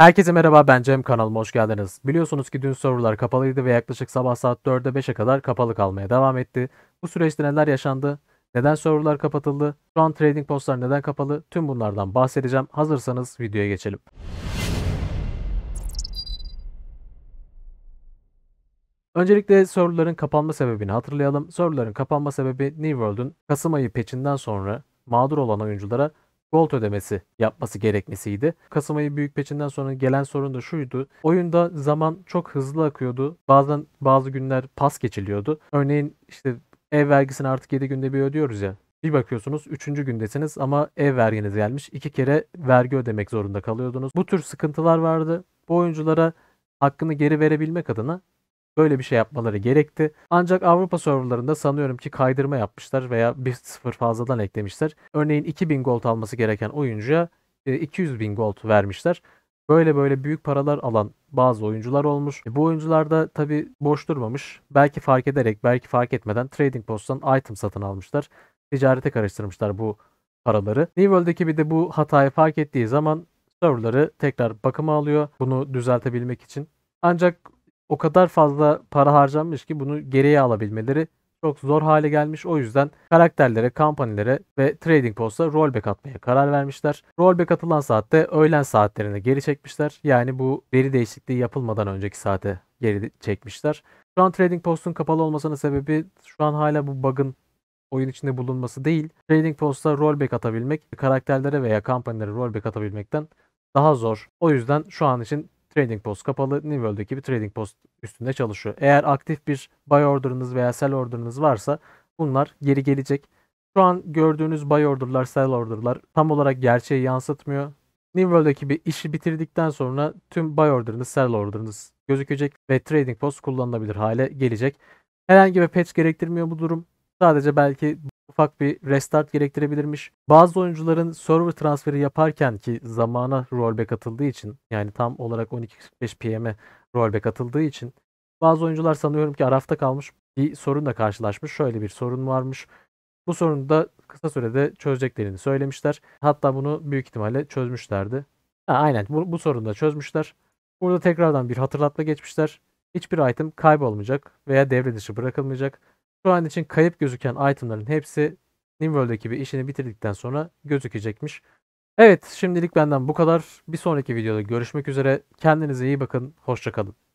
Herkese merhaba ben Cem kanalıma hoş geldiniz. Biliyorsunuz ki dün sorular kapalıydı ve yaklaşık sabah saat 4'e 5'e kadar kapalı kalmaya devam etti. Bu süreçte neler yaşandı? Neden sorular kapatıldı? Şu an trading postlar neden kapalı? Tüm bunlardan bahsedeceğim. Hazırsanız videoya geçelim. Öncelikle soruların kapanma sebebini hatırlayalım. Soruların kapanma sebebi New World'un Kasım ayı peçinden sonra mağdur olan oyunculara gold ödemesi yapması gerekmesiydi. Kasım ayı büyük peçinden sonra gelen sorun da şuydu. Oyunda zaman çok hızlı akıyordu. Bazen bazı günler pas geçiliyordu. Örneğin işte ev vergisini artık 7 günde bir ödüyoruz ya. Bir bakıyorsunuz 3. gündesiniz ama ev verginiz gelmiş. 2 kere vergi ödemek zorunda kalıyordunuz. Bu tür sıkıntılar vardı. Bu oyunculara hakkını geri verebilmek adına Böyle bir şey yapmaları gerekti. Ancak Avrupa serverlarında sanıyorum ki kaydırma yapmışlar veya 1-0 fazladan eklemişler. Örneğin 2000 gold alması gereken oyuncuya 200 e, bin gold vermişler. Böyle böyle büyük paralar alan bazı oyuncular olmuş. E, bu oyuncular da tabi boş durmamış. Belki fark ederek belki fark etmeden Trading Post'tan item satın almışlar. Ticarete karıştırmışlar bu paraları. New World ekibi de bu hatayı fark ettiği zaman serverları tekrar bakıma alıyor. Bunu düzeltebilmek için. Ancak o kadar fazla para harcanmış ki bunu geriye alabilmeleri çok zor hale gelmiş. O yüzden karakterlere, kampanyalara ve trading post'a rollback atmaya karar vermişler. Rollback atılan saatte öğlen saatlerini geri çekmişler. Yani bu veri değişikliği yapılmadan önceki saate geri çekmişler. Şu an trading post'un kapalı olmasının sebebi şu an hala bu bug'ın oyun içinde bulunması değil. Trading post'a rollback atabilmek, karakterlere veya kampanyalara rollback atabilmekten daha zor. O yüzden şu an için Trading Post kapalı. New World ekibi Trading Post üstünde çalışıyor. Eğer aktif bir buy order'ınız veya sell order'ınız varsa bunlar geri gelecek. Şu an gördüğünüz buy order'lar, sell order'lar tam olarak gerçeği yansıtmıyor. New World ekibi işi bitirdikten sonra tüm buy order'ınız, sell order'ınız gözükecek ve Trading Post kullanılabilir hale gelecek. Herhangi bir patch gerektirmiyor bu durum. Sadece belki ufak bir restart gerektirebilirmiş. Bazı oyuncuların server transferi yaparken ki zamana rollback atıldığı için yani tam olarak 12.45 pm'e rollback atıldığı için bazı oyuncular sanıyorum ki arafta kalmış bir sorunla karşılaşmış. Şöyle bir sorun varmış. Bu sorunu da kısa sürede çözeceklerini söylemişler. Hatta bunu büyük ihtimalle çözmüşlerdi. Ha, aynen bu, bu sorunu da çözmüşler. Burada tekrardan bir hatırlatma geçmişler. Hiçbir item kaybolmayacak veya devre dışı bırakılmayacak. Şu an için kayıp gözüken itemların hepsi Nimworld ekibi işini bitirdikten sonra gözükecekmiş. Evet şimdilik benden bu kadar. Bir sonraki videoda görüşmek üzere. Kendinize iyi bakın. Hoşçakalın.